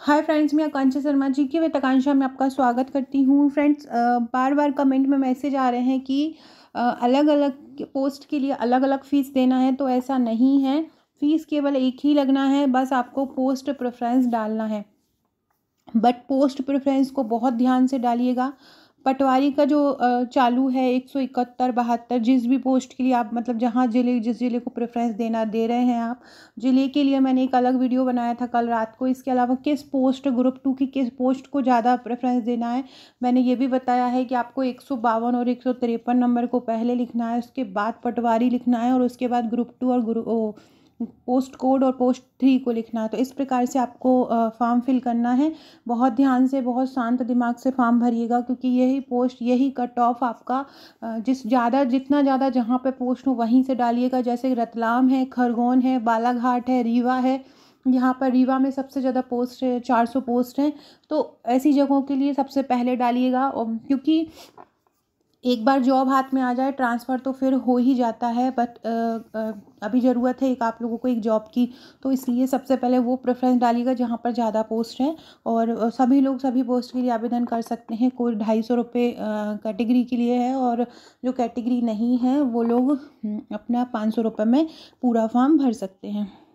hi friends मैं आकांक्षा शर्मा जी की वेतकांक्षा में आपका स्वागत करती हूँ फ्रेंड्स बार बार कमेंट में मैसेज आ रहे हैं कि अलग अलग पोस्ट के लिए अलग अलग फ़ीस देना है तो ऐसा नहीं है फ़ीस केवल एक ही लगना है बस आपको पोस्ट प्रेफरेंस डालना है बट पोस्ट प्रेफरेंस को बहुत ध्यान से डालिएगा पटवारी का जो चालू है एक सौ इकहत्तर बहत्तर जिस भी पोस्ट के लिए आप मतलब जहाँ जिले जिस जिले को प्रेफ़रेंस देना दे रहे हैं आप जिले के लिए मैंने एक अलग वीडियो बनाया था कल रात को इसके अलावा किस पोस्ट ग्रुप टू की किस पोस्ट को ज़्यादा प्रेफ़रेंस देना है मैंने ये भी बताया है कि आपको एक सौ बावन और एक सौ तिरपन नंबर को पहले लिखना है उसके बाद पटवारी लिखना है और उसके बाद ग्रुप टू और ग्रुप पोस्ट कोड और पोस्ट थ्री को लिखना है तो इस प्रकार से आपको फॉर्म फिल करना है बहुत ध्यान से बहुत शांत दिमाग से फॉर्म भरिएगा क्योंकि यही पोस्ट यही कट ऑफ आपका जिस ज़्यादा जितना ज़्यादा जहाँ पे पोस्ट हो वहीं से डालिएगा जैसे रतलाम है खरगोन है बालाघाट है रीवा है यहाँ पर रीवा में सबसे ज़्यादा पोस्ट है चार सौ पोस्ट हैं तो ऐसी जगहों के लिए सबसे पहले डालिएगा और क्योंकि एक बार जॉब हाथ में आ जाए ट्रांसफ़र तो फिर हो ही जाता है बट अभी ज़रूरत है एक आप लोगों को एक जॉब की तो इसलिए सबसे पहले वो प्रेफरेंस डालिएगा जहाँ पर ज़्यादा पोस्ट है और सभी लोग सभी पोस्ट के लिए आवेदन कर सकते हैं कोई ढाई सौ रुपये कैटेगरी के लिए है और जो कैटेगरी नहीं है वो लोग हम्म, अपना पाँच सौ रुपये में पूरा फॉर्म भर सकते हैं